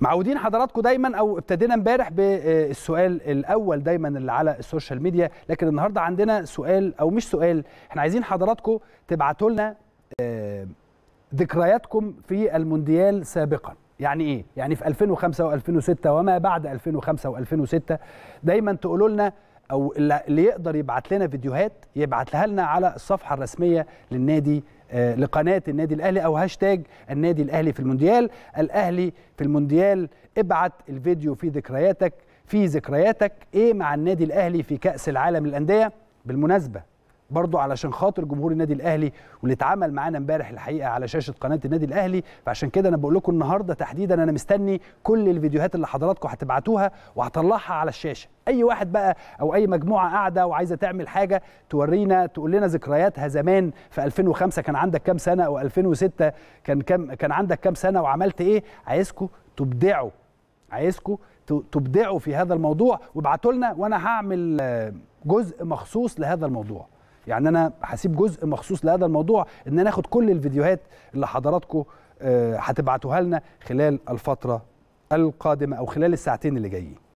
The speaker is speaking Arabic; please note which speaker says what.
Speaker 1: معودين حضراتكم دايما او ابتدينا امبارح بالسؤال آه، الاول دايما اللي على السوشيال ميديا لكن النهارده عندنا سؤال او مش سؤال احنا عايزين حضراتكم تبعتوا لنا آه، ذكرياتكم في المونديال سابقا يعني ايه يعني في 2005 و2006 وما بعد 2005 و2006 دايما تقولوا لنا او اللي يقدر يبعت لنا فيديوهات يبعتها لنا على الصفحه الرسميه للنادي آه، لقناه النادي الاهلي او هاشتاج النادي الاهلي في المونديال الاهلي في المونديال ابعت الفيديو في ذكرياتك في ذكرياتك ايه مع النادي الاهلي في كاس العالم للانديه بالمناسبه برضه علشان خاطر جمهور النادي الاهلي واللي اتعمل معانا امبارح الحقيقه على شاشه قناه النادي الاهلي فعشان كده انا بقول لكم النهارده تحديدا انا مستني كل الفيديوهات اللي حضراتكم هتبعتوها وهطلعها على الشاشه اي واحد بقى او اي مجموعه قاعده وعايزه تعمل حاجه تورينا تقول لنا ذكرياتها زمان في 2005 كان عندك كام سنه او 2006 كان كام كان عندك كام سنه وعملت ايه عايزكم تبدعوا عايزكم تبدعوا في هذا الموضوع وابعتوا لنا وانا هعمل آه، جزء مخصوص لهذا الموضوع يعني انا هسيب جزء مخصوص لهذا الموضوع ان انا اخد كل الفيديوهات اللي حضراتكم آه، هتبعتوها لنا خلال الفتره القادمه او خلال الساعتين اللي جايين